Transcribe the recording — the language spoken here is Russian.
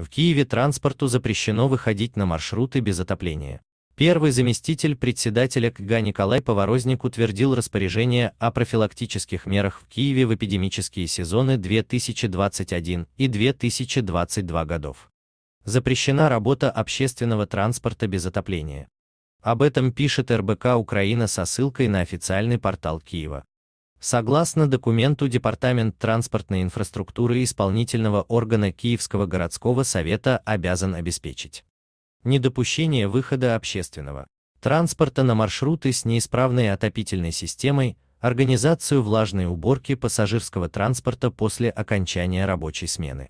В Киеве транспорту запрещено выходить на маршруты без отопления. Первый заместитель председателя КГА Николай Поворозник утвердил распоряжение о профилактических мерах в Киеве в эпидемические сезоны 2021 и 2022 годов. Запрещена работа общественного транспорта без отопления. Об этом пишет РБК Украина со ссылкой на официальный портал Киева. Согласно документу Департамент транспортной инфраструктуры исполнительного органа Киевского городского совета обязан обеспечить недопущение выхода общественного транспорта на маршруты с неисправной отопительной системой, организацию влажной уборки пассажирского транспорта после окончания рабочей смены.